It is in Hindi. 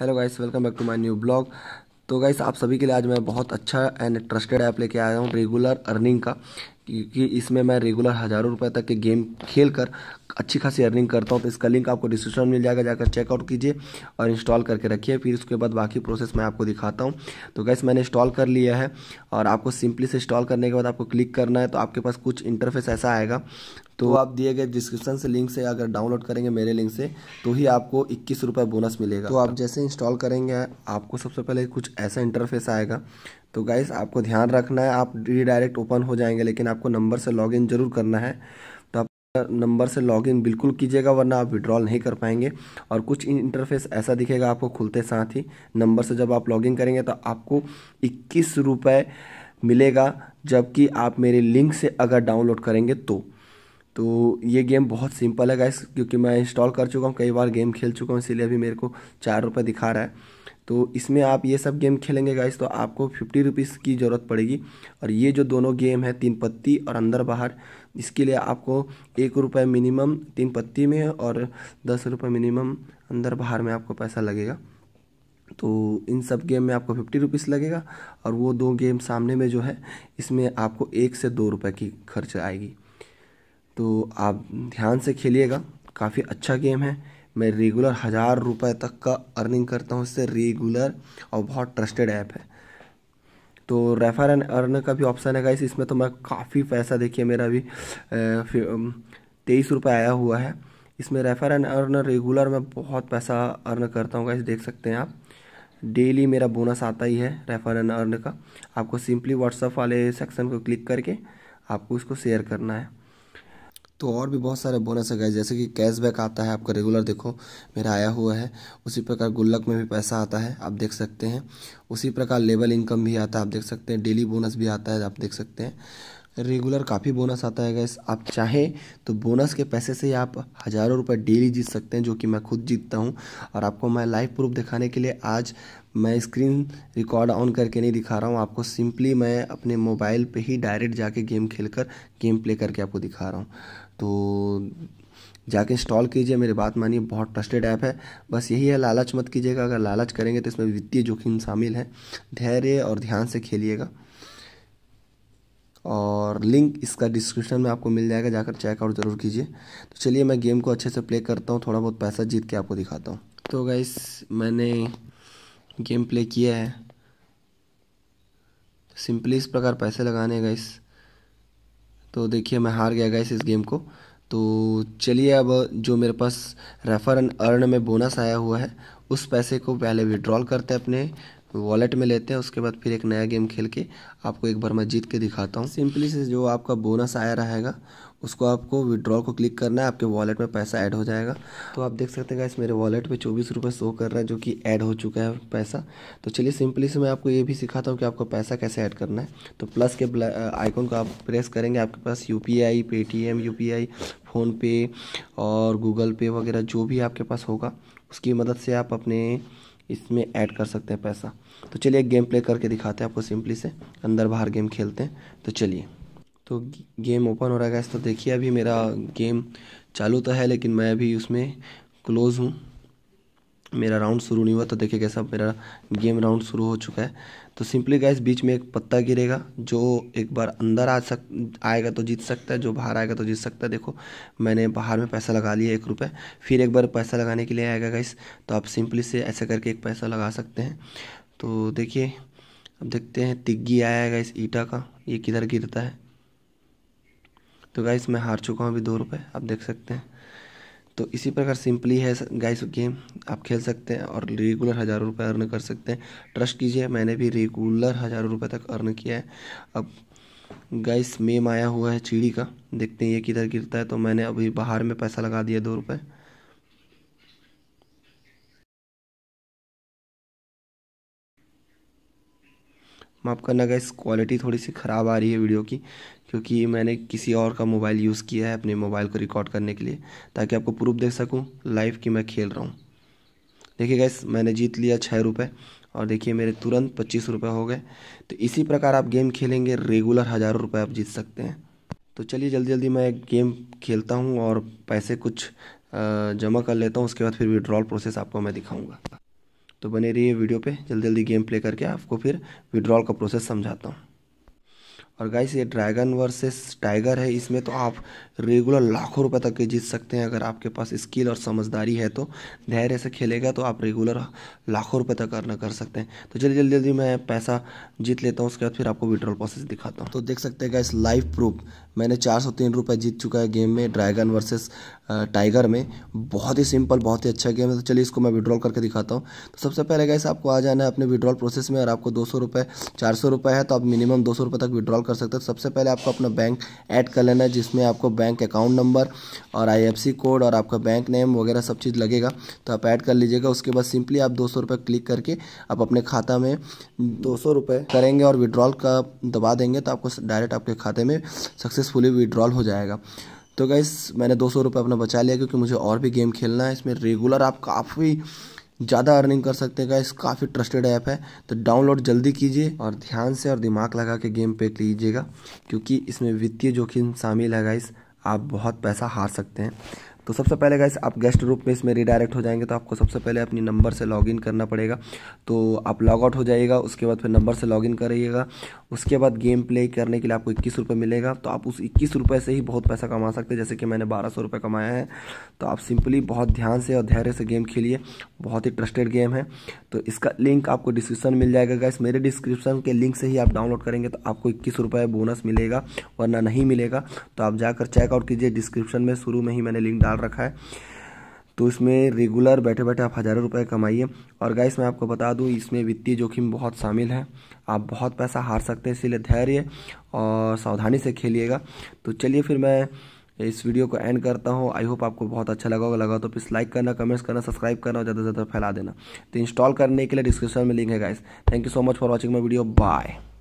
hello guys welcome back to my new blog तो गाइस आप सभी के लिए आज मैं बहुत अच्छा एंड ट्रस्टेड ऐप लेके आया हूँ रेगुलर अर्निंग का क्योंकि इसमें मैं रेगुलर हज़ारों रुपए तक के गेम खेल कर अच्छी खासी अर्निंग करता हूँ तो इसका लिंक आपको डिस्क्रिप्शन मिल जाएगा जाकर चेकआउट कीजिए और इंस्टॉल करके रखिए फिर उसके बाद बाकी प्रोसेस मैं आपको दिखाता हूँ तो गैस मैंने इंस्टॉल कर लिया है और आपको सिंपली से इंस्टॉल करने के बाद आपको क्लिक करना है तो आपके पास कुछ इंटरफेस ऐसा आएगा तो, तो आप दिए गए डिस्क्रिप्शन से लिंक से अगर डाउनलोड करेंगे मेरे लिंक से तो ही आपको इक्कीस रुपये बोनस मिलेगा तो आप जैसे इंस्टॉल करेंगे आपको सबसे पहले कुछ ऐसा इंटरफेस आएगा तो गाइस आपको ध्यान रखना है आप रीडायरेक्ट ओपन हो जाएंगे लेकिन आपको नंबर से लॉगिन जरूर करना है तो आप नंबर से लॉगिन बिल्कुल कीजिएगा वरना आप विड्रॉल नहीं कर पाएंगे और कुछ इंटरफेस ऐसा दिखेगा आपको खुलते साथ ही नंबर से जब आप लॉगिन करेंगे तो आपको इक्कीस रुपये मिलेगा जबकि आप मेरे लिंक से अगर डाउनलोड करेंगे तो तो ये गेम बहुत सिंपल है गाइस क्योंकि मैं इंस्टॉल कर चुका हूँ कई बार गेम खेल चुका हूँ इसीलिए अभी मेरे को चार रुपये दिखा रहा है तो इसमें आप ये सब गेम खेलेंगे गाइस तो आपको फिफ्टी रुपीज़ की ज़रूरत पड़ेगी और ये जो दोनों गेम है तीन पत्ती और अंदर बाहर इसके लिए आपको एक रुपये मिनिमम तीन पत्ती में और दस रुपये मिनिमम अंदर बाहर में आपको पैसा लगेगा तो इन सब गेम में आपको फिफ्टी रुपीज़ लगेगा और वो दो गेम सामने में जो है इसमें आपको एक से दो रुपये की खर्च आएगी तो आप ध्यान से खेलिएगा काफ़ी अच्छा गेम है मैं रेगुलर हज़ार रुपये तक का अर्निंग करता हूँ इससे रेगुलर और बहुत ट्रस्टेड ऐप है तो रेफर एंड अर्न का भी ऑप्शन है गाइस इसमें तो मैं काफ़ी पैसा देखिए मेरा भी तेईस रुपये आया हुआ है इसमें रेफर एंड अर्न रेगुलर मैं बहुत पैसा अर्न करता हूँ गाइस देख सकते हैं आप डेली मेरा बोनस आता ही है रेफर एंड अर्न का आपको सिंपली व्हाट्सअप वाले सेक्शन को क्लिक करके आपको इसको शेयर करना है तो और भी बहुत सारे बोनस है गए जैसे कि कैशबैक आता है आपका रेगुलर देखो मेरा आया हुआ है उसी प्रकार गुल्लक में भी पैसा आता है आप देख सकते हैं उसी प्रकार लेवल इनकम भी आता है आप देख सकते हैं डेली बोनस भी आता है आप देख सकते हैं रेगुलर काफ़ी बोनस आता है गैस आप चाहें तो बोनस के पैसे से आप हज़ारों रुपए डेली जीत सकते हैं जो कि मैं खुद जीतता हूं और आपको मैं लाइव प्रूफ दिखाने के लिए आज मैं स्क्रीन रिकॉर्ड ऑन करके नहीं दिखा रहा हूं आपको सिंपली मैं अपने मोबाइल पे ही डायरेक्ट जाके गेम खेल कर गेम प्ले करके आपको दिखा रहा हूँ तो जाके इंस्टॉल कीजिए मेरी बात मानिए बहुत ट्रस्टेड ऐप है बस यही है लालच मत कीजिएगा अगर लालच करेंगे तो इसमें वित्तीय जोखिम शामिल है धैर्य और ध्यान से खेलिएगा और लिंक इसका डिस्क्रिप्शन में आपको मिल जाएगा जाकर चेकआउट ज़रूर कीजिए तो चलिए मैं गेम को अच्छे से प्ले करता हूँ थोड़ा बहुत पैसा जीत के आपको दिखाता हूँ तो गाइस मैंने गेम प्ले किया है सिंपली इस प्रकार पैसे लगाने गाइस तो देखिए मैं हार गया गाइस इस गेम को तो चलिए अब जो मेरे पास रेफर एंड अर्न में बोनस आया हुआ है उस पैसे को पहले विड्रॉल करते हैं अपने वॉलेट में लेते हैं उसके बाद फिर एक नया गेम खेल के आपको एक बार मैं जीत के दिखाता हूँ सिंपली से जो आपका बोनस आया रहेगा उसको आपको विड्रॉ को क्लिक करना है आपके वॉलेट में पैसा ऐड हो जाएगा तो आप देख सकते हैं इस मेरे वॉलेट पे चौबीस रुपये शो कर रहा है जो कि ऐड हो चुका है पैसा तो चलिए सिंपली से मैं आपको ये भी सिखाता हूँ कि आपको पैसा कैसे ऐड करना है तो प्लस के आइकॉन को आप प्रेस करेंगे आपके पास U P I Paytm U P I PhonePe और गूगल पे वगैरह जो भी आपके पास होगा उसकी मदद से आप अपने इसमें ऐड कर सकते हैं पैसा तो चलिए गेम प्ले करके दिखाते हैं आपको सिंपली से अंदर बाहर गेम खेलते हैं तो चलिए तो गेम ओपन हो रहा है गैस तो देखिए अभी मेरा गेम चालू तो है लेकिन मैं अभी उसमें क्लोज़ हूँ मेरा राउंड शुरू नहीं हुआ तो देखिए कैसा मेरा गेम राउंड शुरू हो चुका है तो सिंपली गैस बीच में एक पत्ता गिरेगा जो एक बार अंदर आ सक आएगा तो जीत सकता है जो बाहर आएगा तो जीत सकता है देखो मैंने बाहर में पैसा लगा लिया एक रुपये फिर एक बार पैसा लगाने के लिए आएगा गैस तो आप सिंपली से ऐसे करके एक पैसा लगा सकते हैं तो देखिए अब देखते हैं तिग्गी आएगा इस ईटा का ये किधर गिरता है तो गाइस मैं हार चुका हूँ अभी दो रुपये आप देख सकते हैं तो इसी प्रकार सिंपली है गाइस गेम आप खेल सकते हैं और रेगुलर हज़ारों रुपये अर्न कर सकते हैं ट्रस्ट कीजिए मैंने भी रेगुलर हज़ारों रुपये तक अर्न किया है अब गाइस मेम आया हुआ है चिड़ी का देखते हैं ये किधर गिरता है तो मैंने अभी बाहर में पैसा लगा दिया दो रुपये माफ़ करना गैस क्वालिटी थोड़ी सी ख़राब आ रही है वीडियो की क्योंकि मैंने किसी और का मोबाइल यूज़ किया है अपने मोबाइल को रिकॉर्ड करने के लिए ताकि आपको प्रूफ दे सकूँ लाइव कि मैं खेल रहा हूँ देखिए गैस मैंने जीत लिया छः रुपये और देखिए मेरे तुरंत पच्चीस रुपये हो गए तो इसी प्रकार आप गेम खेलेंगे रेगुलर हज़ारों रुपये आप जीत सकते हैं तो चलिए जल्दी जल्दी मैं गेम खेलता हूँ और पैसे कुछ जमा कर लेता हूँ उसके बाद फिर विड्रॉल प्रोसेस आपको मैं दिखाऊँगा तो बने रहिए वीडियो पे जल्दी जल्दी गेम प्ले करके आपको फिर विड्रॉल का प्रोसेस समझाता हूँ और गाइस ये ड्रैगन वर्सेस टाइगर है इसमें तो आप रेगुलर लाखों रुपए तक के जीत सकते हैं अगर आपके पास स्किल और समझदारी है तो धैर्य से खेलेगा तो आप रेगुलर लाखों रुपए तक अर्न कर सकते हैं तो चलिए जल्दी जल्दी मैं पैसा जीत लेता हूँ उसके बाद फिर आपको विड्रॉल प्रोसेस दिखाता हूँ तो देख सकते हैं गाइस लाइव प्रूफ मैंने चार सौ तीन रुपये जीत चुका है गेम में ड्रैगन वर्सेस टाइगर में बहुत ही सिंपल बहुत ही अच्छा गेम है तो चलिए इसको मैं विड्रॉल करके दिखाता हूँ तो सबसे पहले गाइस आपको आ जाना है अपने विड्रॉल प्रोसेस में और आपको दो सौ रुपये चार सौ रुपये है तो आप मिनिमम दो सौ रुपये तक विड्रॉल कर सकते हो सबसे पहले आपको अपना बैंक ऐड कर लेना है जिसमें आपको बैंक अकाउंट नंबर और आई कोड और आपका बैंक नेम वगैरह सब चीज़ लगेगा तो आप ऐड कर लीजिएगा उसके बाद सिंपली आप दो सौ क्लिक करके आप अपने खाता में दो सौ करेंगे और विड्रॉल का दबा देंगे तो आपको डायरेक्ट आपके खाते में सक्सेसफुली विड्रॉल हो जाएगा तो गैस मैंने दो सौ अपना बचा लिया क्योंकि मुझे और भी गेम खेलना है इसमें रेगुलर आप काफ़ी ज़्यादा अर्निंग कर सकते हैं गाइस काफ़ी ट्रस्टेड ऐप है तो डाउनलोड जल्दी कीजिए और ध्यान से और दिमाग लगा के गेम पे लीजिएगा क्योंकि इसमें वित्तीय जोखिम शामिल है गाइस आप बहुत पैसा हार सकते हैं तो सबसे पहले गाइस आप गेस्ट रूप में इसमें रिडायरेक्ट हो जाएंगे तो आपको सबसे पहले अपनी नंबर से इन करना पड़ेगा तो आप लॉग आउट हो जाएगा उसके बाद फिर नंबर से लॉग इन करिएगा उसके बाद गेम प्ले करने के लिए आपको इक्कीस रुपये मिलेगा तो आप उस इक्कीस रुपये से ही बहुत पैसा कमा सकते हैं जैसे कि मैंने बारह सौ रुपये कमाया है तो आप सिंपली बहुत ध्यान से और धैर्य से गेम खेलिए बहुत ही ट्रस्टेड गेम है तो इसका लिंक आपको डिस्क्रिप्शन मिल जाएगा गाइस मेरे डिस्क्रिप्शन के लिंक से ही आप डाउनलोड करेंगे तो आपको इक्कीस रुपये बोनस मिलेगा वरना नहीं मिलेगा तो आप जाकर चेकआउट कीजिए डिस्क्रिप्शन में शुरू में ही मैंने लिंक डाल डाल रखा है तो इसमें रेगुलर बैठे बैठे आप हज़ारों रुपए कमाइए और गाइस मैं आपको बता दूं इसमें वित्तीय जोखिम बहुत शामिल है आप बहुत पैसा हार सकते हैं इसीलिए धैर्य और सावधानी से खेलिएगा तो चलिए फिर मैं इस वीडियो को एंड करता हूँ आई होप आपको बहुत अच्छा लगा होगा लगा तो प्लीज़ लाइक करना कमेंट्स करना सब्सक्राइब करना और ज़्यादा से ज़्यादा फैला देना तो इंस्टॉल करने के लिए डिस्क्रिप्शन में लिंक है guys thank you so much for watching my video bye